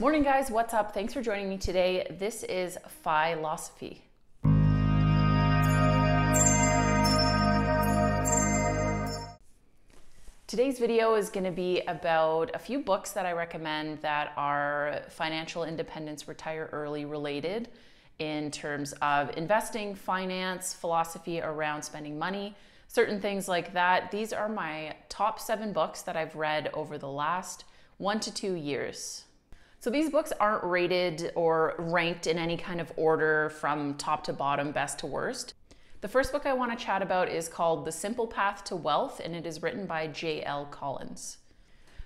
Morning, guys. What's up? Thanks for joining me today. This is Philosophy. Today's video is going to be about a few books that I recommend that are financial independence, retire early related in terms of investing, finance, philosophy around spending money, certain things like that. These are my top seven books that I've read over the last one to two years. So these books aren't rated or ranked in any kind of order from top to bottom, best to worst. The first book I want to chat about is called The Simple Path to Wealth, and it is written by J.L. Collins.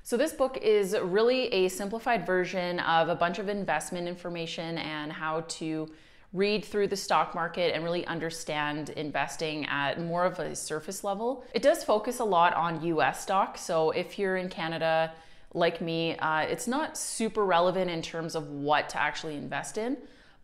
So, this book is really a simplified version of a bunch of investment information and how to read through the stock market and really understand investing at more of a surface level. It does focus a lot on US stock. So, if you're in Canada, like me, uh, it's not super relevant in terms of what to actually invest in.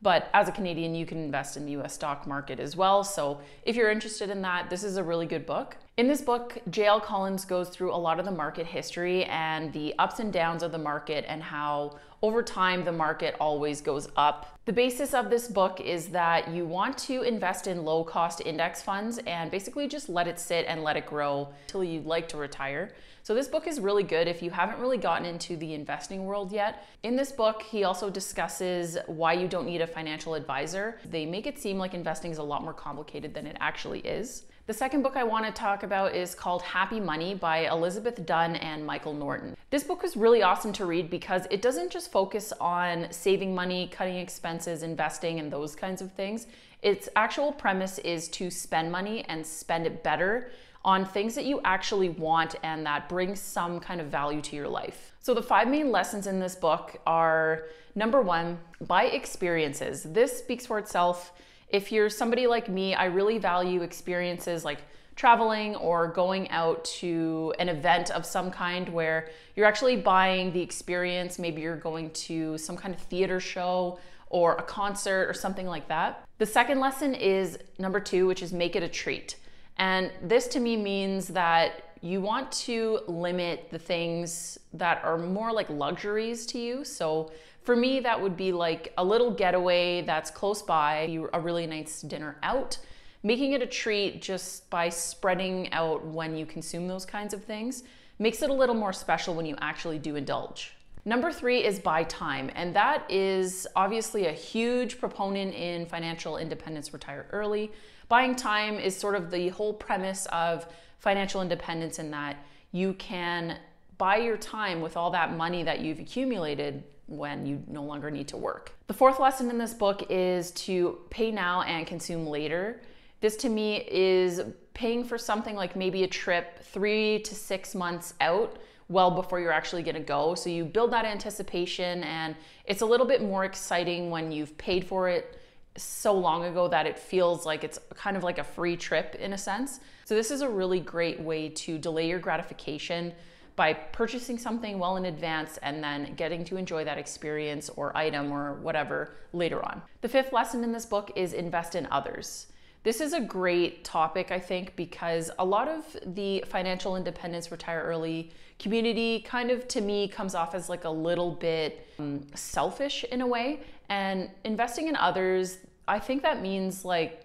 But as a Canadian, you can invest in the US stock market as well. So if you're interested in that, this is a really good book. In this book, JL Collins goes through a lot of the market history and the ups and downs of the market and how over time the market always goes up. The basis of this book is that you want to invest in low cost index funds and basically just let it sit and let it grow till you'd like to retire. So this book is really good if you haven't really gotten into the investing world yet. In this book, he also discusses why you don't need a financial advisor. They make it seem like investing is a lot more complicated than it actually is. The second book I want to talk about is called Happy Money by Elizabeth Dunn and Michael Norton. This book was really awesome to read because it doesn't just focus on saving money, cutting expenses, investing, and those kinds of things. Its actual premise is to spend money and spend it better on things that you actually want and that brings some kind of value to your life. So, the five main lessons in this book are number one, buy experiences. This speaks for itself if you're somebody like me, I really value experiences like traveling or going out to an event of some kind where you're actually buying the experience. Maybe you're going to some kind of theater show or a concert or something like that. The second lesson is number two, which is make it a treat. And this to me means that you want to limit the things that are more like luxuries to you. So for me, that would be like a little getaway that's close by, a really nice dinner out, making it a treat just by spreading out when you consume those kinds of things makes it a little more special when you actually do indulge. Number three is buy time, and that is obviously a huge proponent in financial independence, retire early. Buying time is sort of the whole premise of financial independence in that you can buy your time with all that money that you've accumulated when you no longer need to work. The fourth lesson in this book is to pay now and consume later. This to me is paying for something like maybe a trip three to six months out well before you're actually going to go. So you build that anticipation, and it's a little bit more exciting when you've paid for it so long ago that it feels like it's kind of like a free trip in a sense. So, this is a really great way to delay your gratification by purchasing something well in advance and then getting to enjoy that experience or item or whatever later on. The fifth lesson in this book is invest in others. This is a great topic, I think, because a lot of the financial independence, retire early community kind of to me comes off as like a little bit um, selfish in a way. And investing in others, I think that means like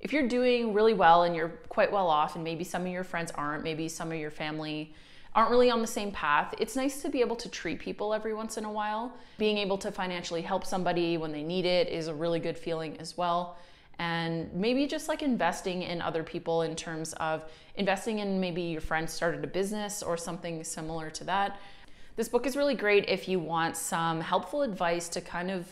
if you're doing really well and you're quite well off, and maybe some of your friends aren't, maybe some of your family aren't really on the same path, it's nice to be able to treat people every once in a while. Being able to financially help somebody when they need it is a really good feeling as well. And maybe just like investing in other people in terms of investing in maybe your friend started a business or something similar to that. This book is really great if you want some helpful advice to kind of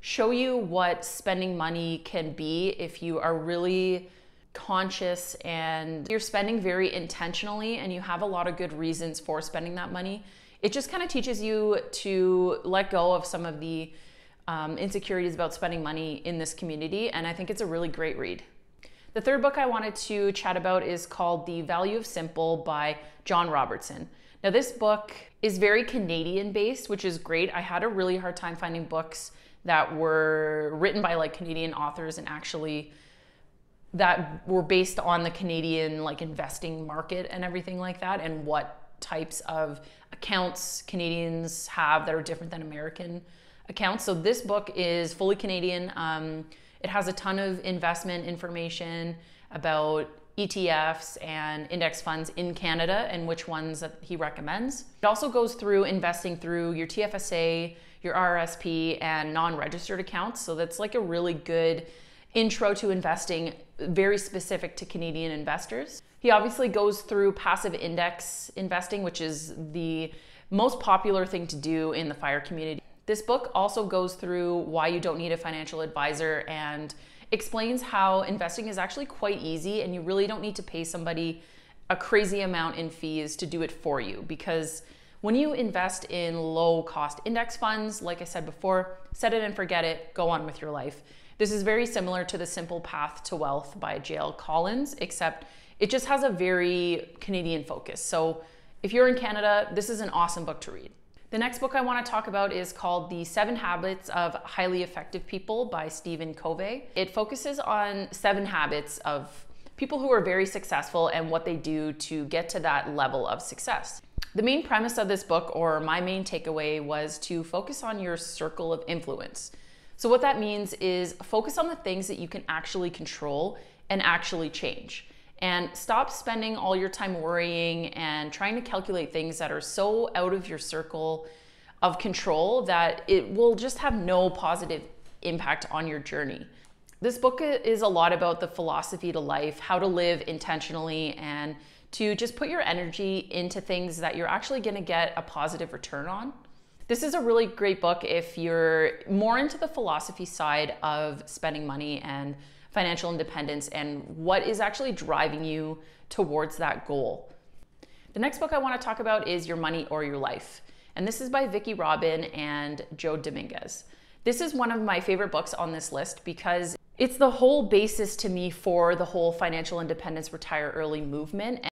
show you what spending money can be if you are really conscious and you're spending very intentionally and you have a lot of good reasons for spending that money. It just kind of teaches you to let go of some of the um, insecurities about spending money in this community, and I think it's a really great read. The third book I wanted to chat about is called The Value of Simple by John Robertson. Now, this book is very Canadian based, which is great. I had a really hard time finding books that were written by like Canadian authors and actually that were based on the Canadian like investing market and everything like that and what types of accounts Canadians have that are different than American accounts. So this book is fully Canadian. Um, it has a ton of investment information about ETFs and index funds in Canada and which ones that he recommends. It also goes through investing through your TFSA, your RSP, and non registered accounts. So that's like a really good intro to investing very specific to Canadian investors. He obviously goes through passive index investing, which is the most popular thing to do in the FIRE community. This book also goes through why you don't need a financial advisor and explains how investing is actually quite easy and you really don't need to pay somebody a crazy amount in fees to do it for you because when you invest in low cost index funds, like I said before, set it and forget it, go on with your life. This is very similar to The Simple Path to Wealth by J.L. Collins, except it just has a very Canadian focus. So if you're in Canada, this is an awesome book to read. The next book I want to talk about is called The Seven Habits of Highly Effective People by Stephen Covey. It focuses on seven habits of people who are very successful and what they do to get to that level of success. The main premise of this book, or my main takeaway, was to focus on your circle of influence. So, what that means is focus on the things that you can actually control and actually change. And stop spending all your time worrying and trying to calculate things that are so out of your circle of control that it will just have no positive impact on your journey. This book is a lot about the philosophy to life, how to live intentionally, and to just put your energy into things that you're actually gonna get a positive return on. This is a really great book if you're more into the philosophy side of spending money and financial independence and what is actually driving you towards that goal. The next book I want to talk about is Your Money or Your Life. And this is by Vicki Robin and Joe Dominguez. This is one of my favorite books on this list because it's the whole basis to me for the whole financial independence retire early movement.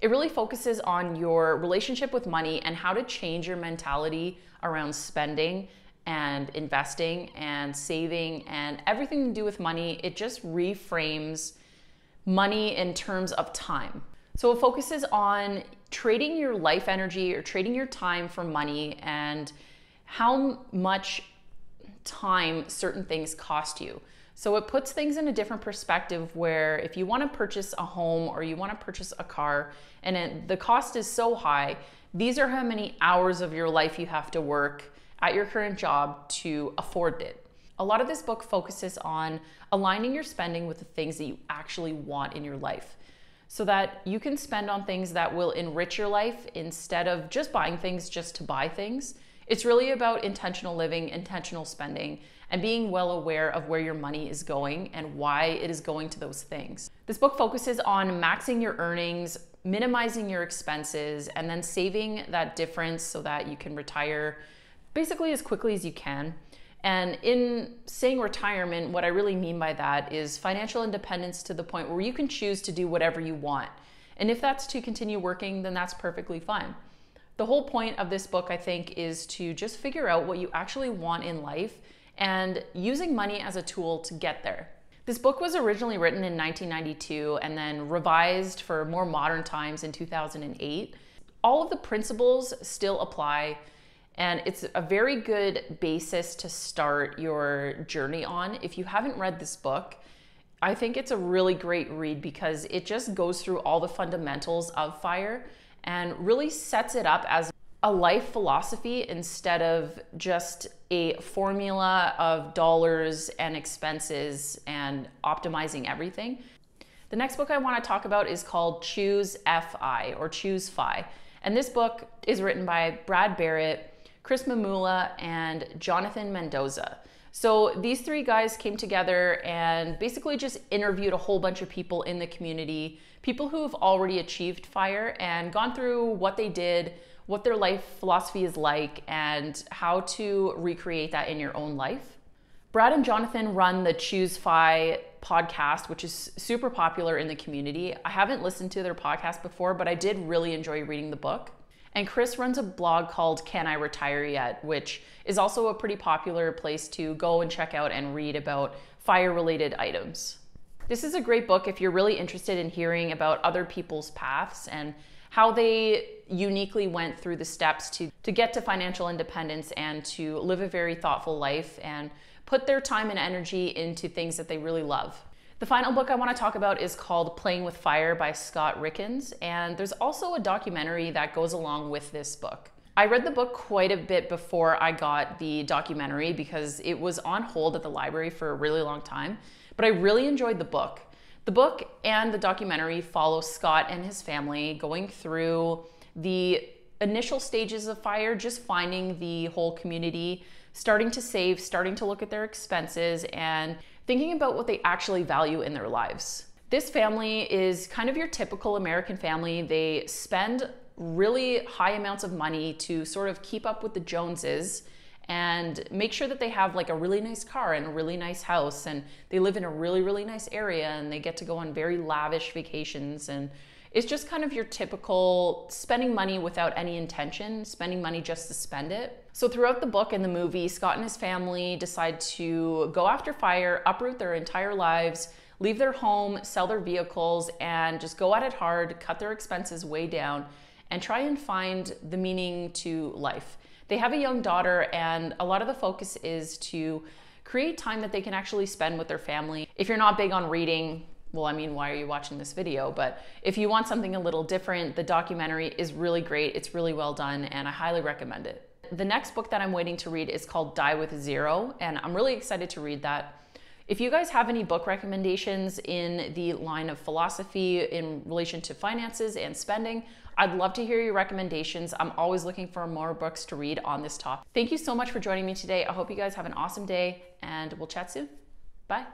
It really focuses on your relationship with money and how to change your mentality around spending and investing and saving and everything to do with money. It just reframes money in terms of time. So it focuses on trading your life energy or trading your time for money and how much time certain things cost you. So it puts things in a different perspective where if you want to purchase a home or you want to purchase a car and it, the cost is so high, these are how many hours of your life you have to work at your current job to afford it. A lot of this book focuses on aligning your spending with the things that you actually want in your life so that you can spend on things that will enrich your life instead of just buying things just to buy things. It's really about intentional living, intentional spending, and being well aware of where your money is going and why it is going to those things. This book focuses on maxing your earnings, minimizing your expenses, and then saving that difference so that you can retire basically as quickly as you can. And in saying retirement, what I really mean by that is financial independence to the point where you can choose to do whatever you want. And if that's to continue working, then that's perfectly fine. The whole point of this book, I think, is to just figure out what you actually want in life and using money as a tool to get there. This book was originally written in 1992 and then revised for more modern times in 2008. All of the principles still apply, and it's a very good basis to start your journey on. If you haven't read this book, I think it's a really great read because it just goes through all the fundamentals of FIRE and really sets it up as a life philosophy instead of just a formula of dollars and expenses and optimizing everything. The next book I want to talk about is called Choose FI or Choose Phi. And this book is written by Brad Barrett, Chris Mamula, and Jonathan Mendoza. So these three guys came together and basically just interviewed a whole bunch of people in the community, people who have already achieved fire and gone through what they did what their life philosophy is like and how to recreate that in your own life. Brad and Jonathan run the Choose Fi podcast, which is super popular in the community. I haven't listened to their podcast before, but I did really enjoy reading the book. And Chris runs a blog called Can I Retire Yet, which is also a pretty popular place to go and check out and read about fire related items. This is a great book if you're really interested in hearing about other people's paths and how they uniquely went through the steps to, to get to financial independence and to live a very thoughtful life and put their time and energy into things that they really love. The final book I want to talk about is called Playing with Fire by Scott Rickens, and there's also a documentary that goes along with this book. I read the book quite a bit before I got the documentary because it was on hold at the library for a really long time, but I really enjoyed the book. The book and the documentary follow Scott and his family going through the initial stages of fire, just finding the whole community, starting to save, starting to look at their expenses, and thinking about what they actually value in their lives. This family is kind of your typical American family. They spend really high amounts of money to sort of keep up with the Joneses and make sure that they have like a really nice car and a really nice house and they live in a really really nice area and they get to go on very lavish vacations and it's just kind of your typical spending money without any intention, spending money just to spend it. So, throughout the book and the movie, Scott and his family decide to go after fire, uproot their entire lives, leave their home, sell their vehicles, and just go at it hard, cut their expenses way down, and try and find the meaning to life. They have a young daughter, and a lot of the focus is to create time that they can actually spend with their family. If you're not big on reading, well, I mean, why are you watching this video? But if you want something a little different, the documentary is really great. It's really well done, and I highly recommend it. The next book that I'm waiting to read is called Die with Zero, and I'm really excited to read that. If you guys have any book recommendations in the line of philosophy in relation to finances and spending, I'd love to hear your recommendations. I'm always looking for more books to read on this topic. Thank you so much for joining me today. I hope you guys have an awesome day and we'll chat soon. Bye.